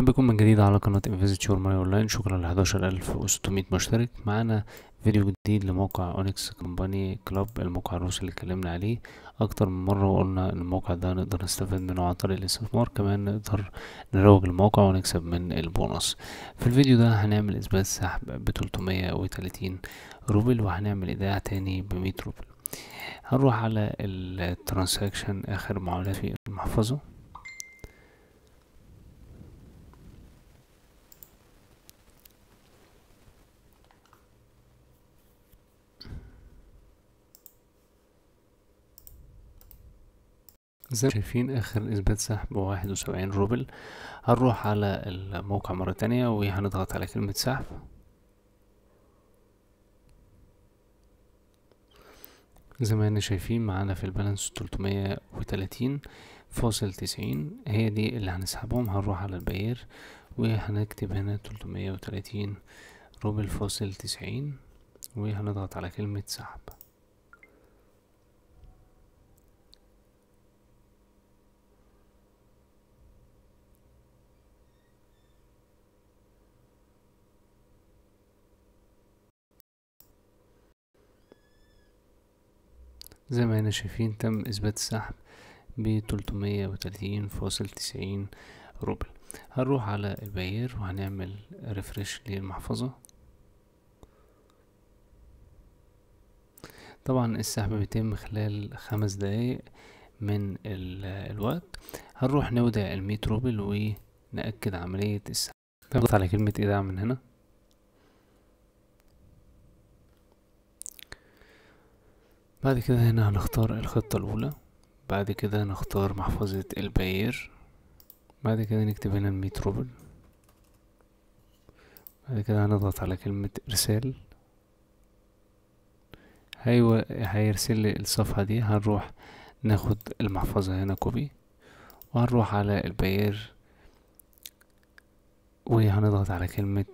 مرحبا بكم من جديد على قناة شور ماي اونلاين شكرا ل 11600 مشترك معانا فيديو جديد لموقع اونكس كومباني كلاب الموقع الروسي اللي اتكلمنا عليه اكتر من مرة وقلنا الموقع ده نقدر نستفاد منه عن طريق الاستثمار كمان نقدر نروج الموقع ونكسب من البونص في الفيديو ده هنعمل اثبات سحب ب 330 روبل وهنعمل ايداع تاني ب 100 روبل هنروح على الترانساكشن اخر معاملات في المحفظة زي ما شايفين اخر اثبات سحب واحد وسبعين روبل هنروح على الموقع مرة تانية وهنضغط على كلمة سحب زي ما احنا شايفين معانا في البالانس تلتمية وتلاتين فاصل تسعين هي دي اللي هنسحبهم هنروح على البير وهنكتب هنا تلتمية وتلاتين روبل فاصل تسعين وهنضغط على كلمة سحب زي ما هنا شايفين تم إثبات السحب بتلتمية 330.90 فاصل تسعين روبل هنروح على البير وهنعمل ريفرش للمحفظة طبعا السحب بيتم خلال خمس دقايق من الوقت هنروح نودع المية روبل ونأكد عملية السحب نضغط على كلمة إيداع من هنا بعد كده هنا هنختار الخطة الأولى بعد كده نختار محفظة الباير بعد كده نكتب هنا الميت روبل بعد كده هنضغط على كلمة إرسال أيوة هيرسل لي الصفحة دي هنروح ناخد المحفظة هنا كوبي وهنروح على الباير وهنضغط على كلمة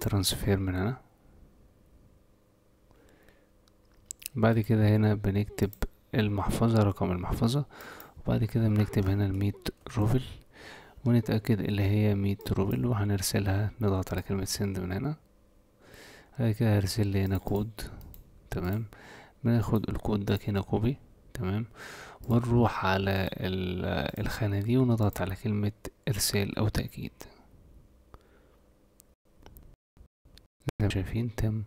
ترانسفير آه، من هنا بعد كده هنا بنكتب المحفظة رقم المحفظة وبعد كده بنكتب هنا الميت روبل ونتأكد اللي هي ميت روبل وهنرسلها نضغط على كلمة سند من هنا بعد كده هرسل لي هنا كود تمام بناخد الكود ده هنا كوبي تمام ونروح على الخانة دي ونضغط على كلمة إرسال أو تأكيد زي ما شايفين تم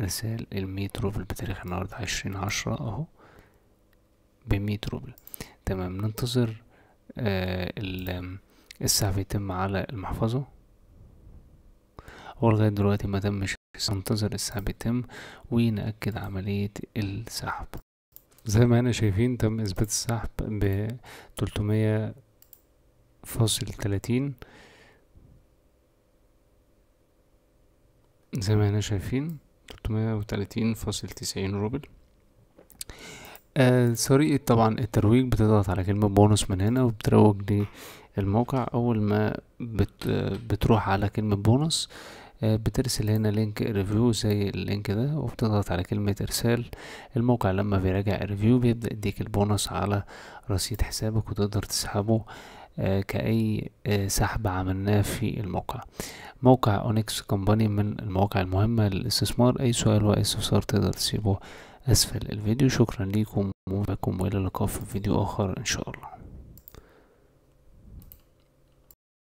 رسال الميت روبل بتاريخ النهاردة عشرين عشرة اهو بمية روبل تمام ننتظر آه السحب يتم على المحفظة هو لغاية دلوقتي ما تمش ننتظر السحب يتم ونأكد عملية السحب زي ما احنا شايفين تم اثبات السحب ب 300 فاصل 30 زي ما احنا شايفين فاصل تسعين روبل آه طريقة طبعا الترويج بتضغط على كلمة بونص من هنا وبتروج للموقع أول ما بت بتروح على كلمة بونص آه بترسل هنا لينك ريفيو زي اللينك ده وبتضغط على كلمة إرسال الموقع لما بيراجع الريفيو بيبدأ يديك البونص على رصيد حسابك وتقدر تسحبه آه، كأي آه، سحب عملناه في الموقع موقع اونكس كومباني من المواقع المهمة للاستثمار أي سؤال وأي استفسار تقدر تسيبه أسفل الفيديو شكرا ليكم ومعكم وإلى اللقاء في فيديو آخر إن شاء الله